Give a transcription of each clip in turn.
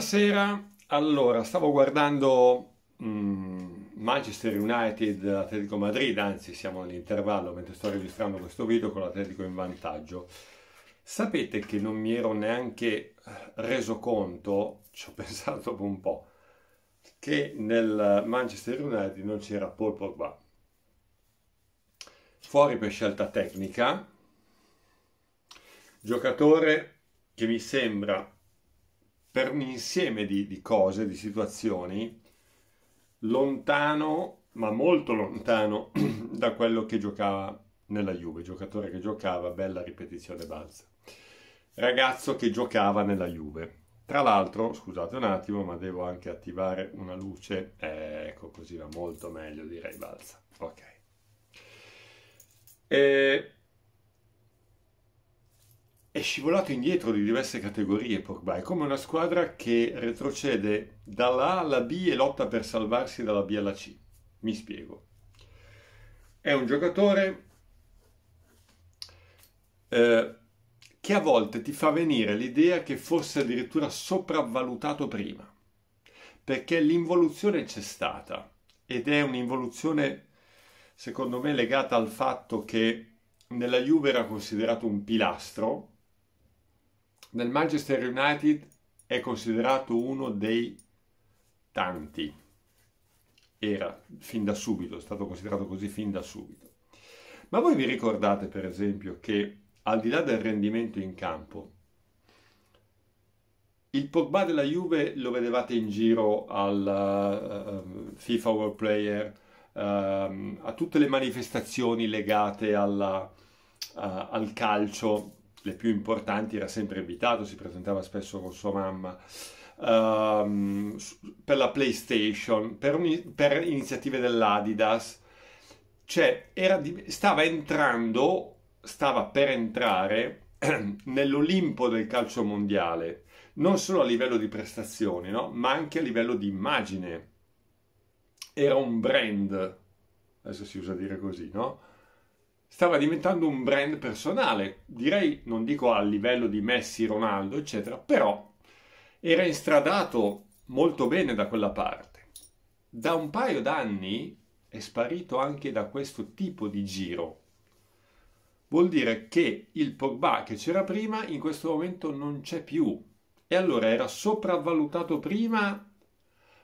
sera, allora, stavo guardando um, Manchester United Atletico Madrid, anzi siamo all'intervallo mentre sto registrando questo video con l'Atletico in vantaggio. Sapete che non mi ero neanche reso conto, ci ho pensato un po', che nel Manchester United non c'era Paul Pogba. Fuori per scelta tecnica, giocatore che mi sembra per un insieme di, di cose, di situazioni, lontano, ma molto lontano da quello che giocava nella Juve, giocatore che giocava, bella ripetizione balza, ragazzo che giocava nella Juve. Tra l'altro, scusate un attimo, ma devo anche attivare una luce, eh, ecco così va molto meglio direi balza, ok. E eh, è scivolato indietro di diverse categorie Pogba, è come una squadra che retrocede dalla A alla B e lotta per salvarsi dalla B alla C. Mi spiego. È un giocatore eh, che a volte ti fa venire l'idea che fosse addirittura sopravvalutato prima, perché l'involuzione c'è stata ed è un'involuzione secondo me legata al fatto che nella Juve era considerato un pilastro nel Manchester United è considerato uno dei tanti. Era fin da subito, è stato considerato così fin da subito. Ma voi vi ricordate, per esempio, che al di là del rendimento in campo, il Pogba della Juve lo vedevate in giro al uh, FIFA World Player, uh, a tutte le manifestazioni legate alla, uh, al calcio le più importanti, era sempre invitato, si presentava spesso con sua mamma. Um, per la PlayStation, per, un, per iniziative dell'Adidas, cioè di, stava entrando, stava per entrare nell'Olimpo del calcio mondiale, non solo a livello di prestazioni, no? ma anche a livello di immagine. Era un brand, adesso si usa dire così, no? stava diventando un brand personale, direi non dico a livello di Messi, Ronaldo, eccetera, però era instradato molto bene da quella parte. Da un paio d'anni è sparito anche da questo tipo di giro. Vuol dire che il Pogba che c'era prima in questo momento non c'è più. E allora era sopravvalutato prima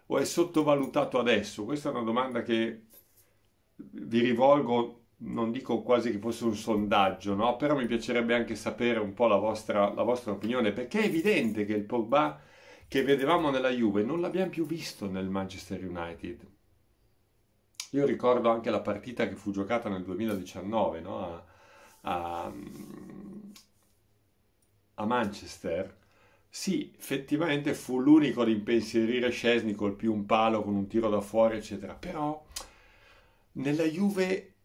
o è sottovalutato adesso? Questa è una domanda che vi rivolgo non dico quasi che fosse un sondaggio, no? però mi piacerebbe anche sapere un po' la vostra, la vostra opinione, perché è evidente che il Pogba che vedevamo nella Juve non l'abbiamo più visto nel Manchester United. Io ricordo anche la partita che fu giocata nel 2019 no? a, a, a, Manchester. Sì, effettivamente fu l'unico ad impensierire Scesni, colpì un palo con un tiro da fuori, eccetera. Però nella Juve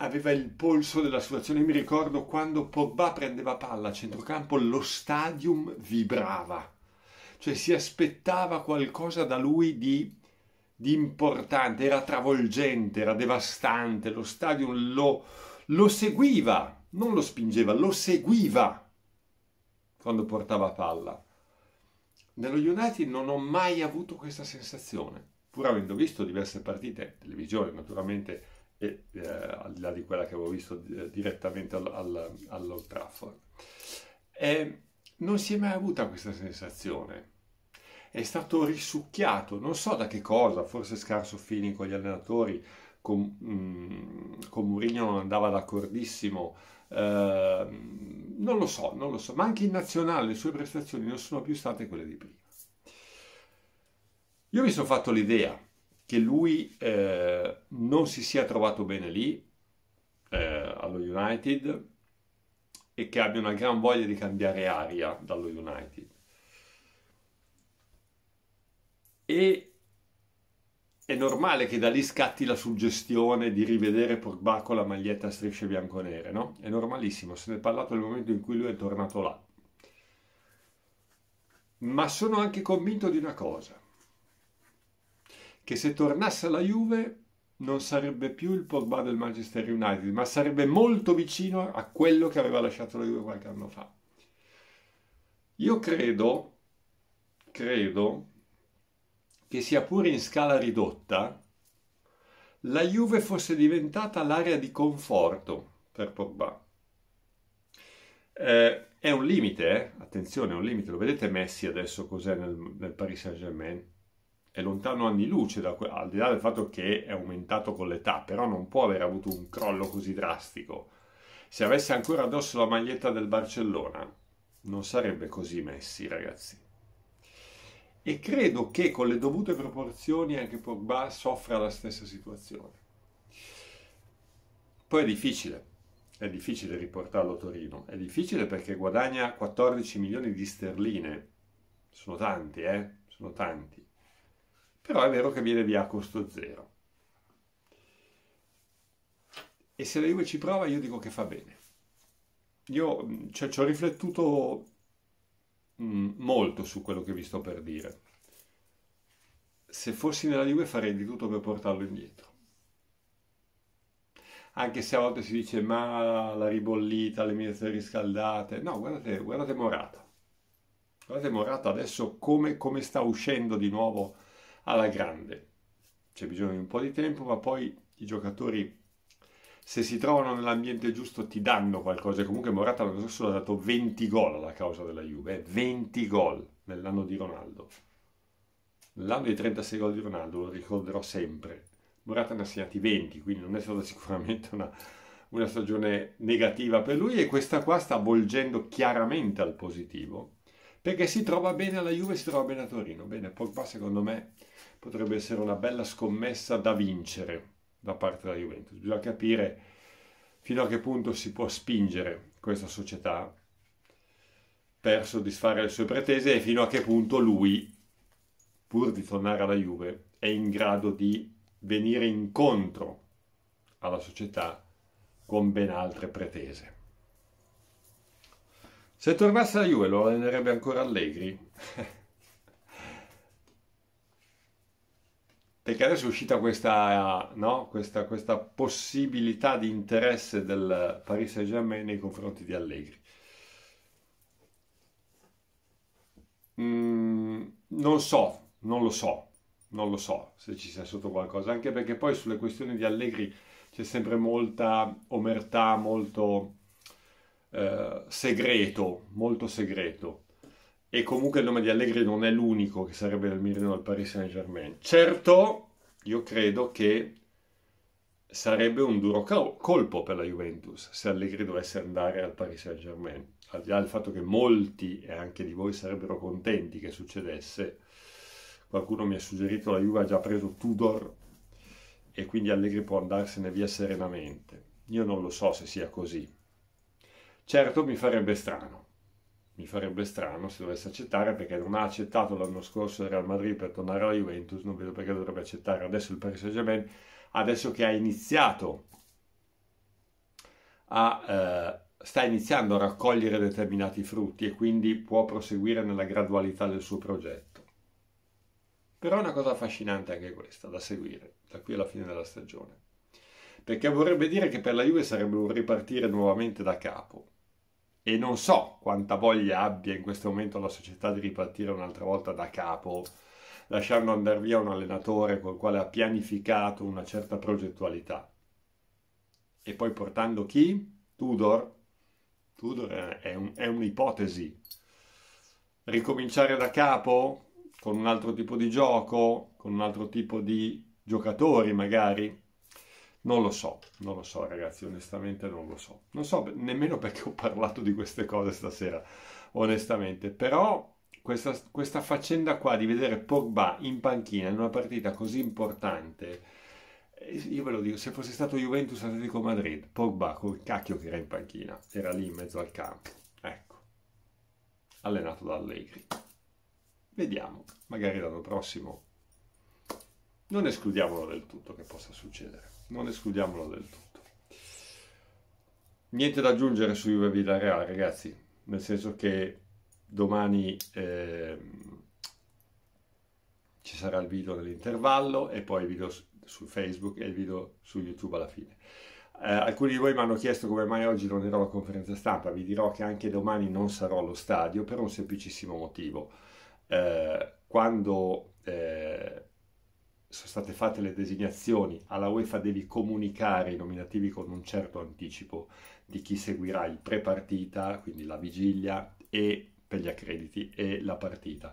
aveva il polso della situazione. Mi ricordo quando Pogba prendeva palla a centrocampo, lo stadium vibrava. Cioè si aspettava qualcosa da lui di, di importante, era travolgente, era devastante, lo stadium lo, lo seguiva, non lo spingeva, lo seguiva quando portava palla. Nello United non ho mai avuto questa sensazione, pur avendo visto diverse partite, televisione naturalmente, e eh, al di là di quella che avevo visto eh, direttamente al, al, all'Old Trafford. E non si è mai avuta questa sensazione. È stato risucchiato, non so da che cosa, forse scarso feeling con gli allenatori, con, mm, con Murigno non andava d'accordissimo, eh, non lo so, non lo so, ma anche in nazionale le sue prestazioni non sono più state quelle di prima. Io mi sono fatto l'idea che lui eh, non si sia trovato bene lì, eh, allo United, e che abbia una gran voglia di cambiare aria dallo United. E è normale che da lì scatti la suggestione di rivedere Pogba con la maglietta a strisce bianco-nere, no? È normalissimo, se ne è parlato nel momento in cui lui è tornato là. Ma sono anche convinto di una cosa che se tornasse alla Juve non sarebbe più il Pogba del Manchester United, ma sarebbe molto vicino a quello che aveva lasciato la Juve qualche anno fa. Io credo, credo, che sia pure in scala ridotta, la Juve fosse diventata l'area di conforto per Pogba. Eh, è un limite, eh? attenzione, è un limite. Lo vedete Messi adesso cos'è nel, nel Paris Saint-Germain? è lontano anni luce, da, al di là del fatto che è aumentato con l'età, però non può aver avuto un crollo così drastico. Se avesse ancora addosso la maglietta del Barcellona, non sarebbe così messi, ragazzi. E credo che con le dovute proporzioni anche Pogba soffra la stessa situazione. Poi è difficile, è difficile riportarlo a Torino, è difficile perché guadagna 14 milioni di sterline, sono tanti, eh? Sono tanti però è vero che viene via a costo zero. E se la Juve ci prova io dico che fa bene. Io mm, cioè, ci ho riflettuto mm, molto su quello che vi sto per dire. Se fossi nella Juve farei di tutto per portarlo indietro. Anche se a volte si dice ma la ribollita, le mie riscaldate. No, guardate, guardate Morata. Guardate Morata adesso come, come sta uscendo di nuovo alla grande. C'è bisogno di un po' di tempo, ma poi i giocatori, se si trovano nell'ambiente giusto, ti danno qualcosa. Comunque Morata l'anno scorso ha dato 20 gol alla causa della Juve, 20 eh. gol nell'anno di Ronaldo. L'anno dei 36 gol di Ronaldo lo ricorderò sempre. Morata ne ha segnati 20, quindi non è stata sicuramente una, una stagione negativa per lui e questa qua sta volgendo chiaramente al positivo perché si trova bene alla Juve, si trova bene a Torino. Bene, Pogba secondo me potrebbe essere una bella scommessa da vincere da parte della Juventus. Bisogna capire fino a che punto si può spingere questa società per soddisfare le sue pretese e fino a che punto lui, pur di tornare alla Juve, è in grado di venire incontro alla società con ben altre pretese. Se tornasse a Juve lo allenerebbe ancora Allegri? Perché adesso è uscita questa, no? questa, questa possibilità di interesse del Paris Saint-Germain nei confronti di Allegri. Mm, non so, non lo so, non lo so se ci sia sotto qualcosa, anche perché poi sulle questioni di Allegri c'è sempre molta omertà, molto eh, segreto, molto segreto. E comunque il nome di Allegri non è l'unico che sarebbe nel Mirino al Paris Saint-Germain. Certo, io credo che sarebbe un duro colpo per la Juventus se Allegri dovesse andare al Paris Saint-Germain. Al di là del fatto che molti e anche di voi sarebbero contenti che succedesse, qualcuno mi ha suggerito la Juve ha già preso Tudor e quindi Allegri può andarsene via serenamente. Io non lo so se sia così, Certo mi farebbe strano, mi farebbe strano se dovesse accettare perché non ha accettato l'anno scorso il Real Madrid per tornare alla Juventus, non vedo perché dovrebbe accettare adesso il Paris Saint-Germain, adesso che ha iniziato a... Eh, sta iniziando a raccogliere determinati frutti e quindi può proseguire nella gradualità del suo progetto. Però è una cosa affascinante anche questa, da seguire, da qui alla fine della stagione. Perché vorrebbe dire che per la Juve sarebbe un ripartire nuovamente da capo, e non so quanta voglia abbia in questo momento la società di ripartire un'altra volta da capo, lasciando andare via un allenatore col quale ha pianificato una certa progettualità. E poi portando chi? Tudor? Tudor è, un, è un'ipotesi. Ricominciare da capo con un altro tipo di gioco, con un altro tipo di giocatori magari? Non lo so, non lo so ragazzi, onestamente non lo so. Non so nemmeno perché ho parlato di queste cose stasera, onestamente. Però questa, questa faccenda qua di vedere Pogba in panchina in una partita così importante, eh, io ve lo dico, se fosse stato Juventus Atletico Madrid, Pogba col cacchio che era in panchina, era lì in mezzo al campo, ecco, allenato da Allegri. Vediamo, magari l'anno prossimo. Non escludiamolo del tutto che possa succedere non escludiamolo del tutto. Niente da aggiungere su Juve Villarreal, ragazzi, nel senso che domani eh, ci sarà il video nell'intervallo e poi il video su Facebook e il video su YouTube alla fine. Eh, alcuni di voi mi hanno chiesto come mai oggi non ero alla conferenza stampa, vi dirò che anche domani non sarò allo stadio per un semplicissimo motivo. Eh, quando state fatte le designazioni, alla UEFA devi comunicare i nominativi con un certo anticipo di chi seguirà il pre-partita, quindi la vigilia e per gli accrediti e la partita.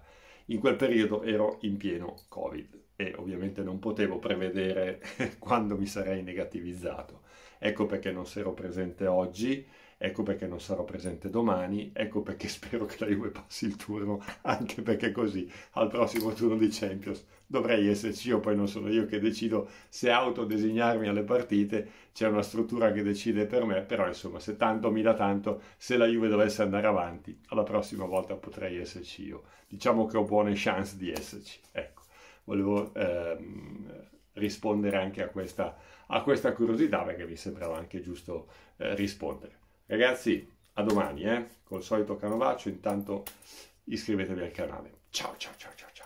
In quel periodo ero in pieno Covid e ovviamente non potevo prevedere quando mi sarei negativizzato. Ecco perché non sarò presente oggi, ecco perché non sarò presente domani, ecco perché spero che la Juve passi il turno, anche perché così al prossimo turno di Champions dovrei esserci io, poi non sono io che decido se autodesignarmi alle partite, c'è una struttura che decide per me, però insomma se tanto mi da tanto, se la Juve dovesse andare avanti, alla prossima volta potrei esserci io. Diciamo che ho buone chance di esserci. Ecco volevo ehm, rispondere anche a questa, a questa, curiosità perché mi sembrava anche giusto eh, rispondere. Ragazzi, a domani, eh? col solito canovaccio, intanto iscrivetevi al canale. Ciao ciao ciao ciao.